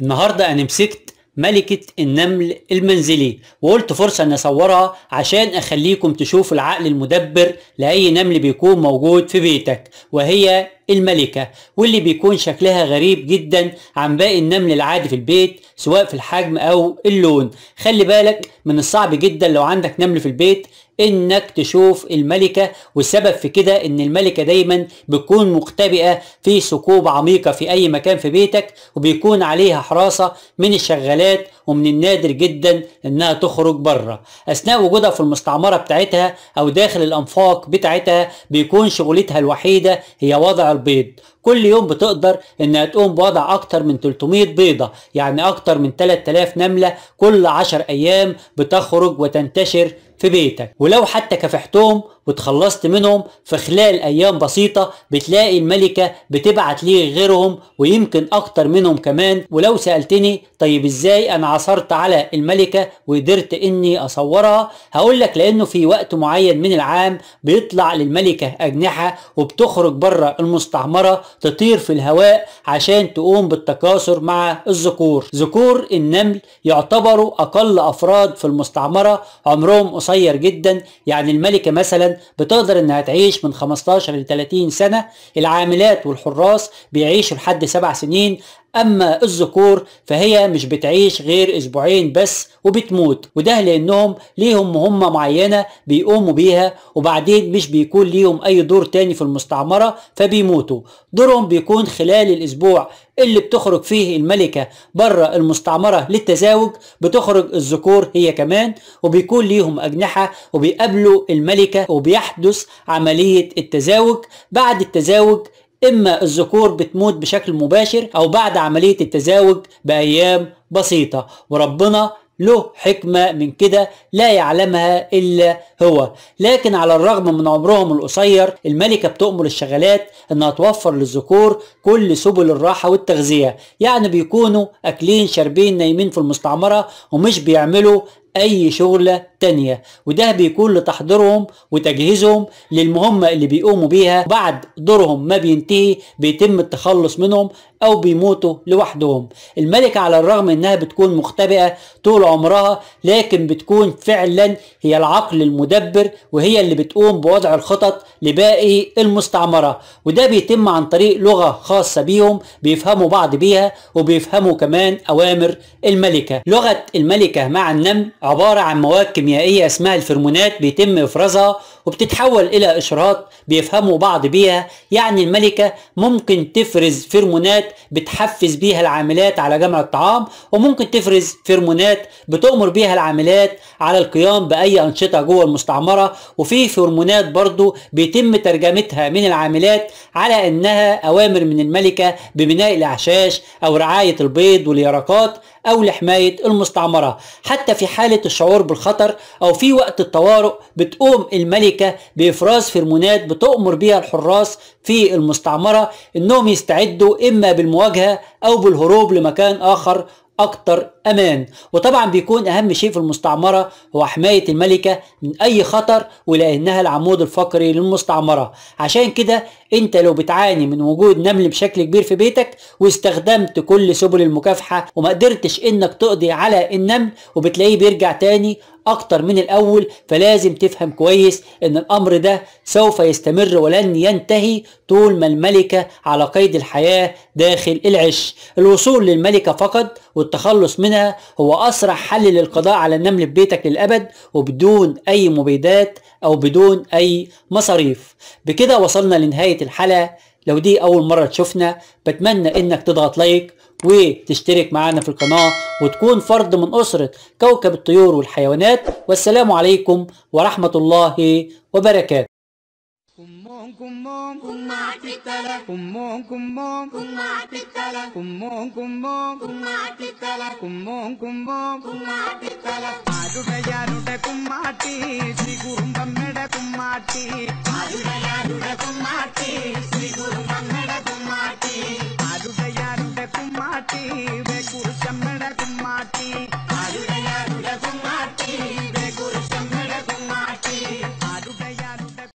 النهارده انا مسكت ملكة النمل المنزلي وقلت فرصة ان اصورها عشان اخليكم تشوفوا العقل المدبر لأي نمل بيكون موجود في بيتك وهي الملكة واللي بيكون شكلها غريب جدا عن باقي النمل العادي في البيت سواء في الحجم او اللون خلي بالك من الصعب جدا لو عندك نمل في البيت انك تشوف الملكة والسبب في كده ان الملكة دايما بتكون مختبئة في ثقوب عميقة في اي مكان في بيتك وبيكون عليها حراسة من الشغالات ومن النادر جدا انها تخرج بره اثناء وجودها في المستعمرة بتاعتها او داخل الانفاق بتاعتها بيكون شغلتها الوحيدة هي وضع البيض كل يوم بتقدر انها تقوم بوضع اكتر من 300 بيضة يعني اكتر من 3000 نملة كل 10 ايام بتخرج وتنتشر في بيتك ولو حتى كافحتهم وتخلصت منهم في خلال أيام بسيطة بتلاقي الملكة بتبعت ليه غيرهم ويمكن أكتر منهم كمان ولو سألتني طيب إزاي أنا عثرت على الملكة وقدرت إني أصورها هقولك لأنه في وقت معين من العام بيطلع للملكة أجنحة وبتخرج بره المستعمرة تطير في الهواء عشان تقوم بالتكاثر مع الذكور ذكور النمل يعتبروا أقل أفراد في المستعمرة عمرهم قصير جدا يعني الملكة مثلا بتقدر انها تعيش من 15 ل 30 سنه العاملات والحراس بيعيشوا لحد سبع سنين أما الذكور فهي مش بتعيش غير أسبوعين بس وبتموت وده لأنهم ليهم مهمة معينة بيقوموا بيها وبعدين مش بيكون ليهم أي دور تاني في المستعمرة فبيموتوا دورهم بيكون خلال الأسبوع اللي بتخرج فيه الملكة بره المستعمرة للتزاوج بتخرج الذكور هي كمان وبيكون ليهم أجنحة وبيقابلوا الملكة وبيحدث عملية التزاوج بعد التزاوج إما الذكور بتموت بشكل مباشر أو بعد عملية التزاوج بأيام بسيطة وربنا له حكمة من كده لا يعلمها إلا هو لكن على الرغم من عمرهم القصير الملكة بتأمر الشغلات أنها توفر للذكور كل سبل الراحة والتغذية يعني بيكونوا أكلين شاربين نايمين في المستعمرة ومش بيعملوا أي شغلة التانية وده بيكون لتحضيرهم وتجهيزهم للمهمة اللي بيقوموا بيها بعد دورهم ما بينتهي بيتم التخلص منهم أو بيموتوا لوحدهم الملكة على الرغم إنها بتكون مختبئة طول عمرها لكن بتكون فعلا هي العقل المدبر وهي اللي بتقوم بوضع الخطط لباقي المستعمرة وده بيتم عن طريق لغة خاصة بيهم بيفهموا بعض بيها وبيفهموا كمان أوامر الملكة لغة الملكة مع النمل عبارة عن مواكب كيميائية اسمها الفرمونات بيتم إفرازها وبتتحول إلى إشارات بيفهموا بعض بيها يعني الملكة ممكن تفرز فيرمونات بتحفز بيها العاملات على جمع الطعام وممكن تفرز فيرمونات بتؤمر بيها العاملات على القيام بأي أنشطة جوه المستعمرة وفي فيرمونات برضو بيتم ترجمتها من العاملات على إنها أوامر من الملكة ببناء الأعشاش أو رعاية البيض واليرقات أو لحماية المستعمرة حتى في حالة الشعور بالخطر أو في وقت الطوارئ بتقوم الملكة الشركة بافراز فرمونات بتؤمر بها الحراس في المستعمره انهم يستعدوا اما بالمواجهه او بالهروب لمكان اخر اكتر امان وطبعا بيكون اهم شيء في المستعمره هو حمايه الملكه من اي خطر ولانها العمود الفقري للمستعمره عشان كده انت لو بتعاني من وجود نمل بشكل كبير في بيتك واستخدمت كل سبل المكافحه وما قدرتش انك تقضي على النمل وبتلاقيه بيرجع تاني اكتر من الاول فلازم تفهم كويس ان الامر ده سوف يستمر ولن ينتهي طول ما الملكة على قيد الحياة داخل العش الوصول للملكة فقط والتخلص منها هو أسرع حل للقضاء على النمل في بيتك للأبد وبدون أي مبيدات أو بدون أي مصاريف بكده وصلنا لنهاية الحلقة لو دي أول مرة تشوفنا بتمنى إنك تضغط لايك وتشترك معانا في القناة وتكون فرد من أسرة كوكب الطيور والحيوانات والسلام عليكم ورحمة الله وبركاته കുമ്മോം കുമ്മാട്ടിത്തല കുമ്മോം കുമ്മോം കുമ്മാട്ടിത്തല കുമ്മോം കുമ്മോം കുമ്മാട്ടിത്തല കുമ്മോം കുമ്മോം കുമ്മാട്ടിത്തല ആരുടയാരുടെ കുമ്മാട്ടി ശ്രീ കുറുമ്പമ്മയുടെ കുമ്മാട്ടി ആരുടയാരുടെ കുമ്മാട്ടി ശ്രീ കുറുമ്പമ്മയുടെ കുമ്മാട്ടി ആരുടയാരുടെ കുമ്മാട്ടി